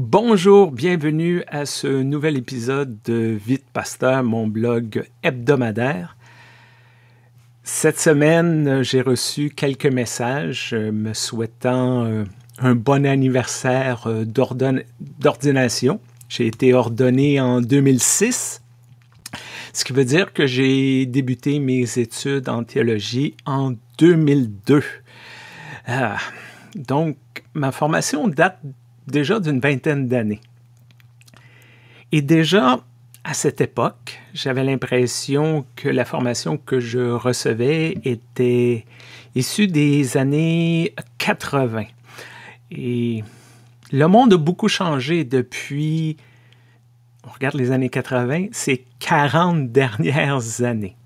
Bonjour, bienvenue à ce nouvel épisode de Vite Pasteur, mon blog hebdomadaire. Cette semaine, j'ai reçu quelques messages euh, me souhaitant euh, un bon anniversaire euh, d'ordination. J'ai été ordonné en 2006, ce qui veut dire que j'ai débuté mes études en théologie en 2002. Ah, donc, ma formation date déjà d'une vingtaine d'années. Et déjà, à cette époque, j'avais l'impression que la formation que je recevais était issue des années 80. Et le monde a beaucoup changé depuis, on regarde les années 80, ces 40 dernières années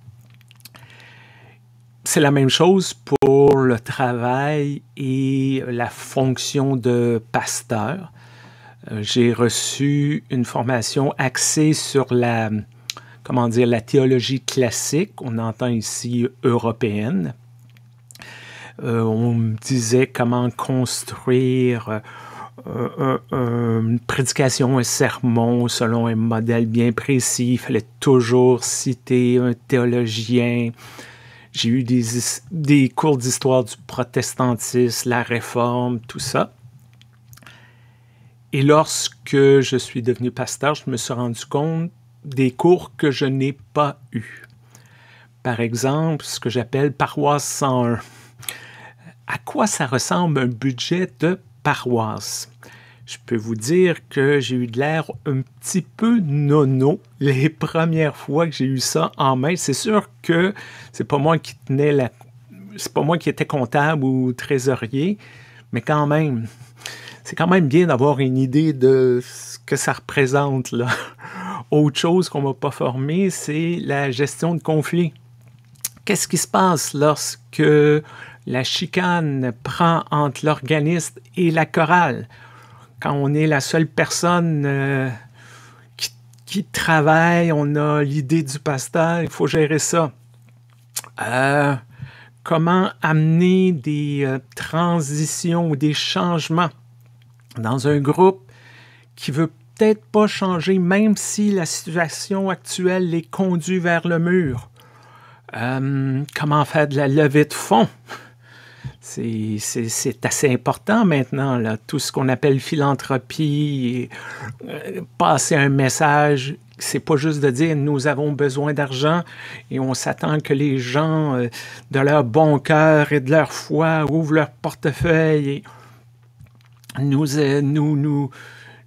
c'est la même chose pour le travail et la fonction de pasteur. Euh, j'ai reçu une formation axée sur la, comment dire, la théologie classique, on entend ici européenne. Euh, on me disait comment construire euh, une prédication, un sermon selon un modèle bien précis. Il fallait toujours citer un théologien, j'ai eu des, cours d'histoire du protestantisme, la réforme, tout ça. Et lorsque je suis devenu pasteur, je me suis rendu compte des cours que je n'ai pas eus. Par exemple, ce que j'appelle paroisse 101. À quoi ça ressemble un budget de paroisse? je peux vous dire que j'ai eu de l'air un petit peu nono les premières fois que j'ai eu ça en main. C'est sûr que c'est pas moi qui tenais la c'est pas moi qui étais comptable ou trésorier, mais quand même, c'est quand même bien d'avoir une idée de ce que ça représente là. Autre chose qu'on m'a pas formé, c'est la gestion de conflit. Qu'est-ce qui se passe lorsque la chicane prend entre l'organiste et la chorale? quand on est la seule personne euh, qui, travaille, on a l'idée du pasteur, il faut gérer ça. Euh, comment amener des euh, transitions ou des changements dans un groupe qui ne veut peut-être pas changer, même si la situation actuelle les conduit vers le mur. comment faire de la levée de fonds? c'est assez important maintenant, là, tout ce qu'on appelle philanthropie, euh, passer un message. C'est pas juste de dire nous avons besoin d'argent et on s'attend que les gens, euh, de leur bon cœur et de leur foi, ouvrent leur portefeuille et nous, euh, nous, nous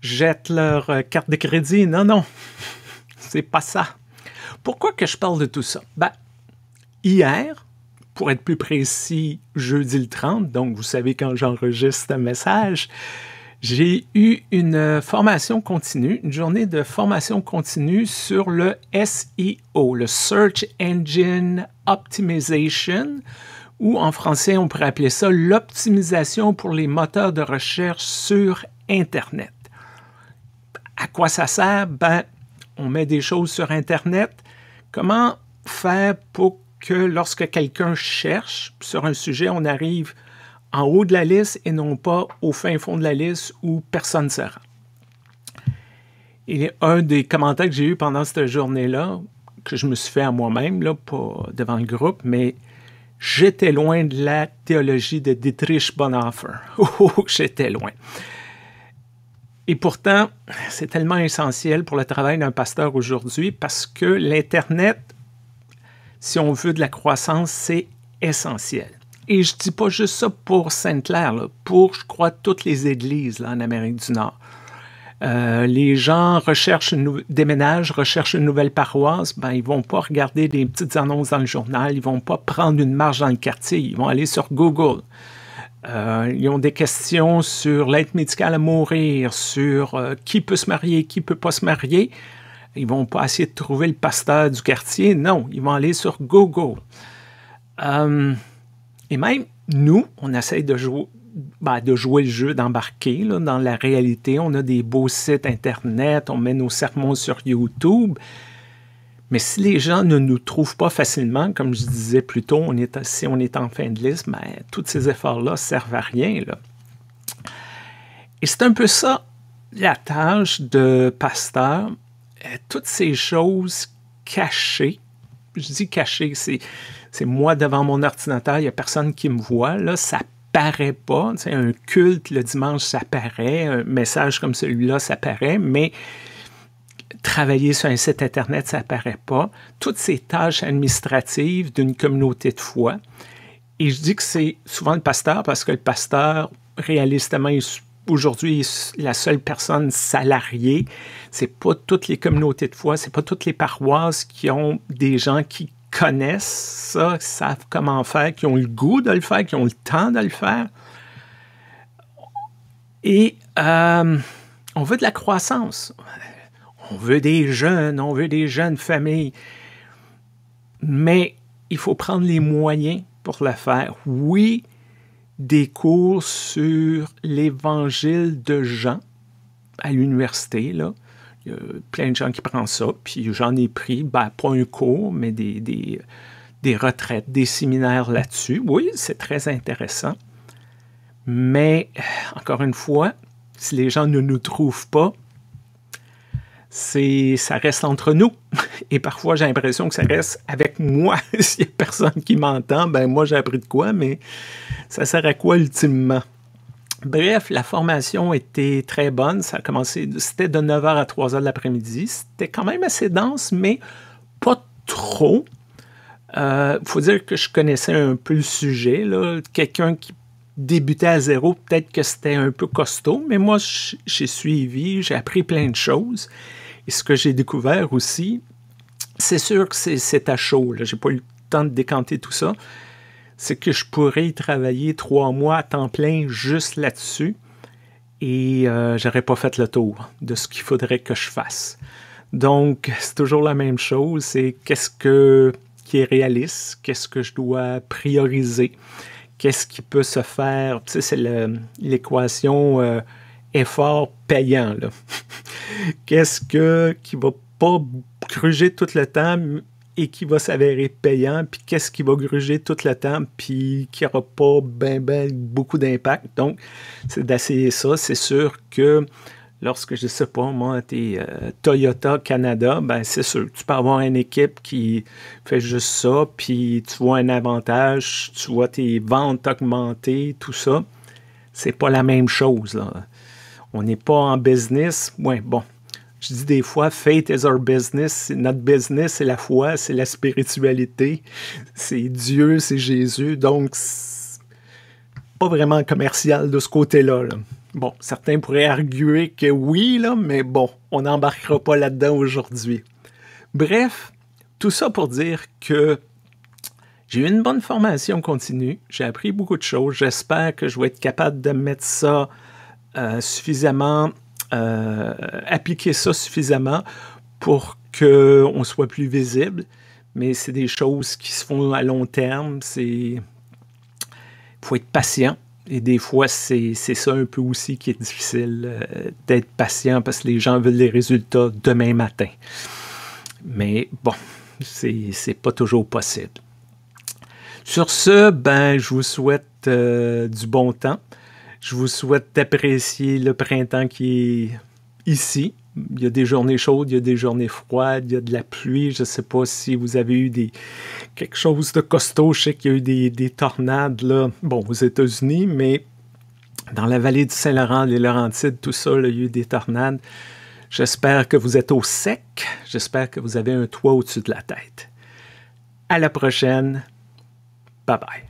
jettent leur carte de crédit. Non, non, c'est pas ça. Pourquoi que je parle de tout ça? Ben, hier, pour être plus précis, jeudi le 30, donc vous savez quand j'enregistre un message, j'ai eu une formation continue, une journée de formation continue sur le SEO, le Search Engine Optimization, ou en français on pourrait appeler ça l'optimisation pour les moteurs de recherche sur Internet. À quoi ça sert? Ben, on met des choses sur Internet. Comment faire pour que lorsque quelqu'un cherche sur un sujet, on arrive en haut de la liste et non pas au fin fond de la liste où personne ne sera. Et un des commentaires que j'ai eu pendant cette journée-là, que je me suis fait à moi-même, pas devant le groupe, mais j'étais loin de la théologie de Dietrich Bonhoeffer. Oh, oh, j'étais loin. Et pourtant, c'est tellement essentiel pour le travail d'un pasteur aujourd'hui parce que l'Internet si on veut de la croissance, c'est essentiel. Et je ne dis pas juste ça pour Sainte-Claire, pour, je crois, toutes les églises en Amérique du Nord. Euh, les gens recherchent déménagent, recherchent une nouvelle paroisse, ben, ils vont pas regarder des petites annonces dans le journal, ils vont pas prendre une marche dans le quartier, ils vont aller sur Google. Euh, ils ont des questions sur l'aide médicale à mourir, sur euh, qui peut se marier, qui peut pas se marier. Ils vont pas essayer de trouver le pasteur du quartier. Non, ils vont aller sur Google. Hum, et même nous, on essaye de jouer, ben, de jouer le jeu, d'embarquer dans la réalité. On a des beaux sites Internet, on met nos sermons sur YouTube. Mais si les gens ne nous trouvent pas facilement, comme je disais plus tôt, on est, si on est en fin de liste, ben, tous ces efforts-là ne servent à rien. Là. Et c'est un peu ça la tâche de pasteur euh, toutes ces choses cachées, je dis cachées, c'est, moi devant mon ordinateur, il n'y a personne qui me voit, là, ça paraît pas. un culte le dimanche, ça paraît. Un message comme celui-là, ça paraît. Mais travailler sur un site Internet, ça paraît pas. Toutes ces tâches administratives d'une communauté de foi. Et je dis que c'est souvent le pasteur parce que le pasteur, réalistement, il aujourd'hui la seule personne salariée. C'est pas toutes les communautés de foi, c'est pas toutes les paroisses qui ont des gens qui connaissent ça, qui savent comment faire, qui ont le goût de le faire, qui ont le temps de le faire. Et euh, on veut de la croissance. On veut des jeunes, on veut des jeunes familles. Mais il faut prendre les moyens pour le faire. Oui, des cours sur l'évangile de Jean à l'université. Là. Il y a plein de gens qui prennent ça, puis j'en ai pris, ben, pas un cours, mais des, des retraites, des séminaires là-dessus. Oui, c'est très intéressant. Mais, encore une fois, si les gens ne nous trouvent pas, c'est ça reste entre nous. Et parfois, j'ai l'impression que ça reste avec moi. S'il n'y a personne qui m'entend, ben moi, j'ai appris de quoi, mais ça sert à quoi ultimement? Bref, la formation était très bonne. Ça a commencé, c'était de 9h à 3h de l'après-midi. C'était quand même assez dense, mais pas trop. Il euh, faut dire que je connaissais un peu le sujet. Quelqu'un qui débutait à zéro, peut-être que c'était un peu costaud, mais moi, j'ai suivi, j'ai appris plein de choses. Et ce que j'ai découvert aussi, c'est sûr que c'est à chaud. J'ai pas eu le temps de décanter tout ça. C'est que je pourrais y travailler trois mois à temps plein juste là-dessus et je euh, j'aurais pas fait le tour de ce qu'il faudrait que je fasse. Donc, c'est toujours la même chose. C'est qu'est-ce que qui est réaliste, qu'est-ce que je dois prioriser, qu'est-ce qui peut se faire. Tu sais, c'est l'équation euh, effort payant. Qu'est-ce que qui va pas gruger tout le temps et qui va s'avérer payant, puis qu'est-ce qui va gruger tout le temps, puis qui aura pas ben, ben, beaucoup d'impact. Donc, c'est d'essayer ça. C'est sûr que lorsque, je sais pas, moi, tu euh, Toyota Canada, ben c'est sûr, tu peux avoir une équipe qui fait juste ça, puis tu vois un avantage, tu vois tes ventes augmenter, tout ça. C'est pas la même chose, là. On n'est pas en business. Oui, bon, je dis des fois, faith is our business. Notre business, c'est la foi, c'est la spiritualité, c'est Dieu, c'est Jésus. Donc, pas vraiment commercial de ce côté-là. Bon, certains pourraient arguer que oui, là, mais bon, on n'embarquera pas là-dedans aujourd'hui. Bref, tout ça pour dire que j'ai eu une bonne formation continue, j'ai appris beaucoup de choses, j'espère que je vais être capable de mettre ça euh, suffisamment euh, appliquer ça suffisamment pour qu'on soit plus visible. Mais c'est des choses qui se font à long terme. Il faut être patient. Et des fois, c'est ça un peu aussi qui est difficile euh, d'être patient parce que les gens veulent les résultats demain matin. Mais bon, ce n'est pas toujours possible. Sur ce, ben, je vous souhaite euh, du bon temps. Je vous souhaite d'apprécier le printemps qui est ici. Il y a des journées chaudes, il y a des journées froides, il y a de la pluie. Je ne sais pas si vous avez eu des quelque chose de costaud. Je sais qu'il y a eu des, tornades bon, aux États-Unis, mais dans la vallée du Saint-Laurent, les Laurentides, tout ça, il y a eu des tornades. J'espère que vous êtes au sec. J'espère que vous avez un toit au-dessus de la tête. À la prochaine. Bye bye.